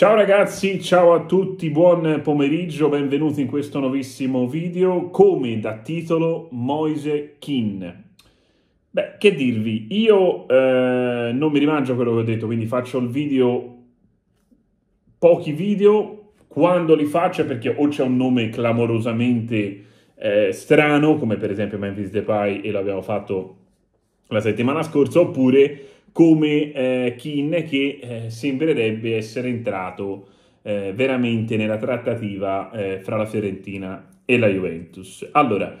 Ciao ragazzi, ciao a tutti, buon pomeriggio, benvenuti in questo nuovissimo video, come da titolo Moise Kin. Beh, che dirvi, io eh, non mi rimangio quello che ho detto, quindi faccio il video, pochi video, quando li faccio perché o c'è un nome clamorosamente eh, strano, come per esempio Memphis Depay e l'abbiamo fatto la settimana scorsa, oppure come eh, Kin che eh, sembrerebbe essere entrato eh, veramente nella trattativa eh, fra la Fiorentina e la Juventus. Allora,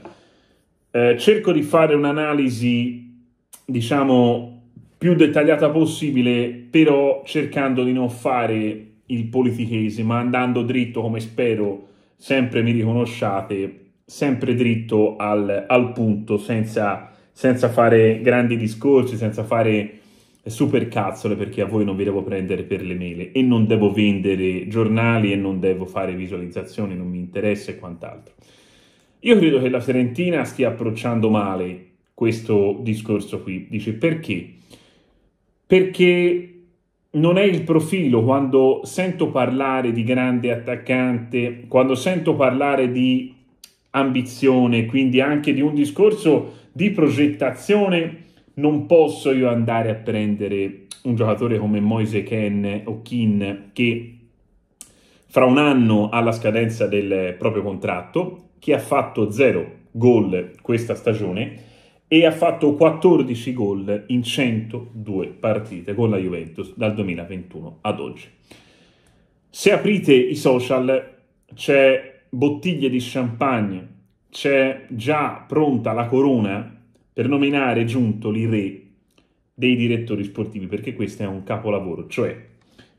eh, cerco di fare un'analisi, diciamo, più dettagliata possibile, però cercando di non fare il politichese, ma andando dritto, come spero sempre mi riconosciate, sempre dritto al, al punto, senza, senza fare grandi discorsi, senza fare super cazzole perché a voi non vi devo prendere per le mele e non devo vendere giornali e non devo fare visualizzazioni, non mi interessa e quant'altro. Io credo che la Fiorentina stia approcciando male questo discorso qui. Dice perché? Perché non è il profilo quando sento parlare di grande attaccante, quando sento parlare di ambizione, quindi anche di un discorso di progettazione non posso io andare a prendere un giocatore come Moise Ken o Kin che fra un anno ha la scadenza del proprio contratto, che ha fatto 0 gol questa stagione e ha fatto 14 gol in 102 partite con la Juventus dal 2021 ad oggi. Se aprite i social c'è bottiglie di champagne, c'è già pronta la corona per nominare Giuntoli re dei direttori sportivi, perché questo è un capolavoro. Cioè,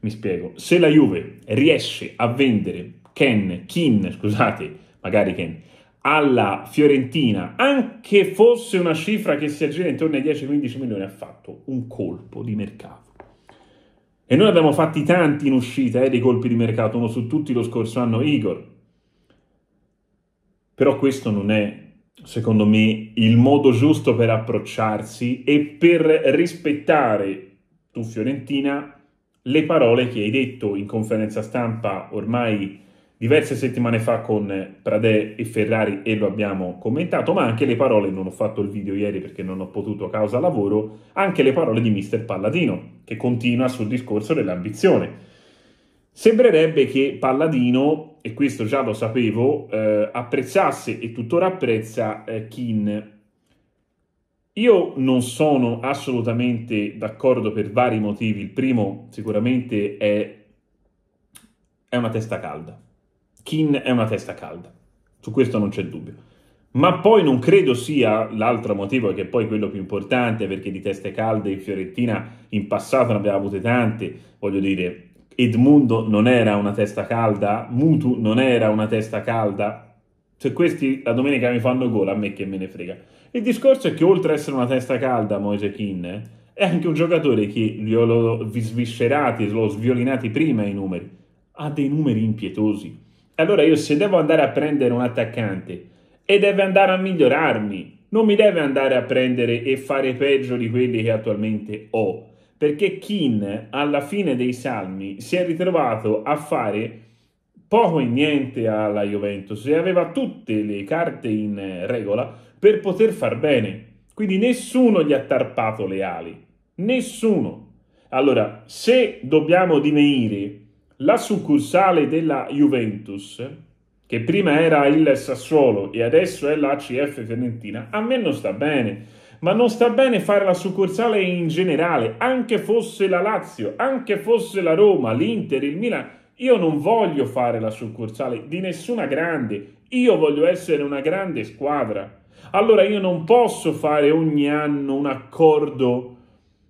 mi spiego, se la Juve riesce a vendere Ken, Kin, scusate, magari Ken, alla Fiorentina, anche fosse una cifra che si aggira intorno ai 10-15 milioni, ha fatto un colpo di mercato. E noi abbiamo fatti tanti in uscita eh, dei colpi di mercato, uno su tutti lo scorso anno Igor. Però questo non è secondo me, il modo giusto per approcciarsi e per rispettare tu Fiorentina le parole che hai detto in conferenza stampa ormai diverse settimane fa con Pradè e Ferrari e lo abbiamo commentato, ma anche le parole, non ho fatto il video ieri perché non ho potuto a causa lavoro, anche le parole di Mister Palladino che continua sul discorso dell'ambizione. Sembrerebbe che Palladino e questo già lo sapevo, eh, apprezzasse e tuttora apprezza eh, Kin. Io non sono assolutamente d'accordo per vari motivi. Il primo sicuramente è, è una testa calda. Kin è una testa calda, su questo non c'è dubbio. Ma poi non credo sia l'altro motivo, che è poi quello più importante, perché di teste calde in Fiorentina in passato ne abbiamo avute tante, voglio dire, Edmundo non era una testa calda, Mutu non era una testa calda. Cioè questi la domenica mi fanno gola, a me che me ne frega. Il discorso è che oltre ad essere una testa calda, Moise Kin è anche un giocatore che li ho, l'ho sviscerati, l'ho sviolinati prima i numeri. Ha dei numeri impietosi. Allora io se devo andare a prendere un attaccante e deve andare a migliorarmi, non mi deve andare a prendere e fare peggio di quelli che attualmente ho perché Kin alla fine dei Salmi si è ritrovato a fare poco e niente alla Juventus e aveva tutte le carte in regola per poter far bene. Quindi nessuno gli ha tarpato le ali, nessuno. Allora, se dobbiamo divenire la succursale della Juventus, che prima era il Sassuolo e adesso è la CF Fiorentina, a me non sta bene ma non sta bene fare la succursale in generale, anche fosse la Lazio, anche fosse la Roma, l'Inter, il Milan. Io non voglio fare la succursale di nessuna grande, io voglio essere una grande squadra. Allora io non posso fare ogni anno un accordo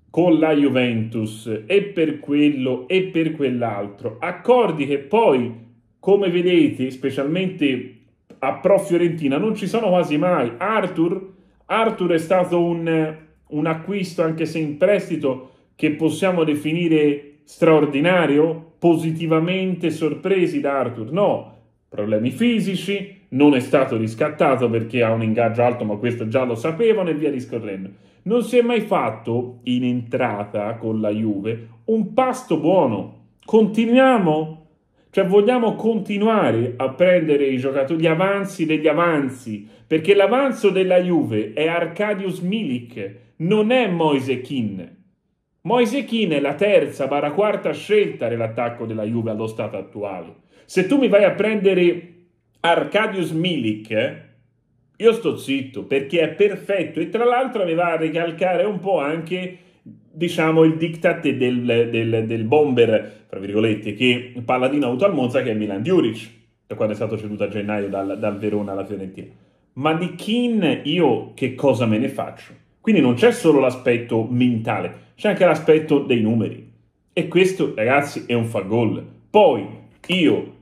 con la Juventus e per quello e per quell'altro. Accordi che poi, come vedete, specialmente a Pro Fiorentina, non ci sono quasi mai. Arthur Arthur è stato un, un acquisto, anche se in prestito, che possiamo definire straordinario, positivamente sorpresi da Arthur? No, problemi fisici, non è stato riscattato perché ha un ingaggio alto, ma questo già lo sapevano e via discorrendo. Non si è mai fatto in entrata con la Juve un pasto buono. Continuiamo cioè vogliamo continuare a prendere i giocatori, gli avanzi degli avanzi, perché l'avanzo della Juve è Arcadius Milik, non è Moise Kin. Moise Kin è la terza, ma la quarta scelta nell'attacco della Juve allo stato attuale. Se tu mi vai a prendere Arcadius Milik, io sto zitto perché è perfetto e tra l'altro mi va a ricalcare un po' anche diciamo, il diktat del, del, del, bomber, tra virgolette, che parla di auto al Monza, che è Milan Diuric, da quando è stato ceduto a gennaio dal, dal Verona alla Fiorentina. Ma di Kin io che cosa me ne faccio? Quindi non c'è solo l'aspetto mentale, c'è anche l'aspetto dei numeri. E questo, ragazzi, è un far goal. Poi io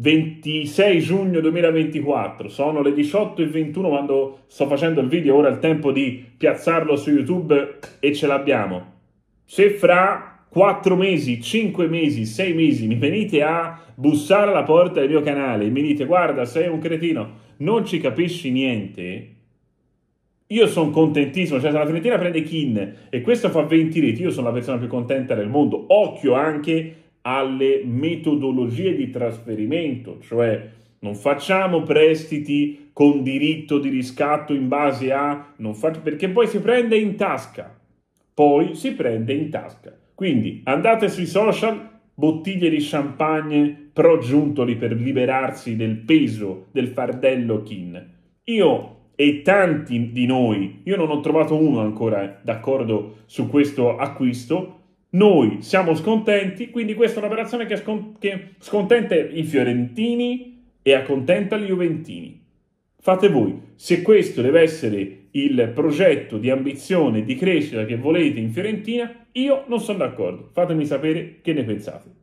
26 giugno 2024, sono le 18.21 quando sto facendo il video, ora è il tempo di piazzarlo su YouTube e ce l'abbiamo. Se fra 4 mesi, 5 mesi, 6 mesi mi venite a bussare alla porta del mio canale e mi dite guarda sei un cretino, non ci capisci niente, io sono contentissimo, cioè se la Fiorentina prende Kin e questo fa 20 reti, io sono la persona più contenta del mondo. Occhio anche alle metodologie di trasferimento, cioè non facciamo prestiti con diritto di riscatto in base a... Faccio, perché poi si prende in tasca, poi si prende in tasca. Quindi andate sui social, bottiglie di champagne progiuntoli per liberarsi del peso del fardello Kin. Io e tanti di noi, io non ho trovato uno ancora d'accordo su questo acquisto, noi siamo scontenti, quindi questa è un'operazione che, scont- che scontenta i fiorentini e accontenta gli juventini. Fate voi, se questo deve essere il progetto di ambizione, di crescita che volete in Fiorentina, io non sono d'accordo. Fatemi sapere che ne pensate.